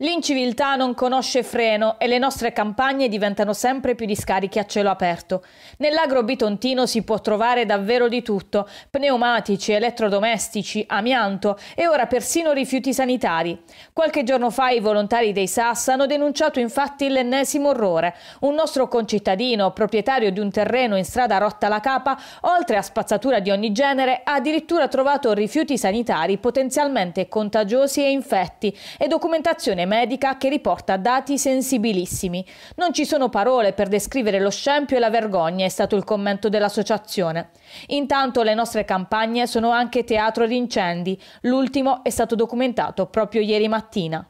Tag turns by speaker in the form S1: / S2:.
S1: L'inciviltà non conosce freno e le nostre campagne diventano sempre più discariche a cielo aperto. Nell'agro bitontino si può trovare davvero di tutto, pneumatici, elettrodomestici, amianto e ora persino rifiuti sanitari. Qualche giorno fa i volontari dei SAS hanno denunciato infatti l'ennesimo orrore. Un nostro concittadino, proprietario di un terreno in strada Rotta la Capa, oltre a spazzatura di ogni genere, ha addirittura trovato rifiuti sanitari potenzialmente contagiosi e infetti e documentazione medica che riporta dati sensibilissimi. Non ci sono parole per descrivere lo scempio e la vergogna, è stato il commento dell'associazione. Intanto le nostre campagne sono anche teatro di incendi. L'ultimo è stato documentato proprio ieri mattina.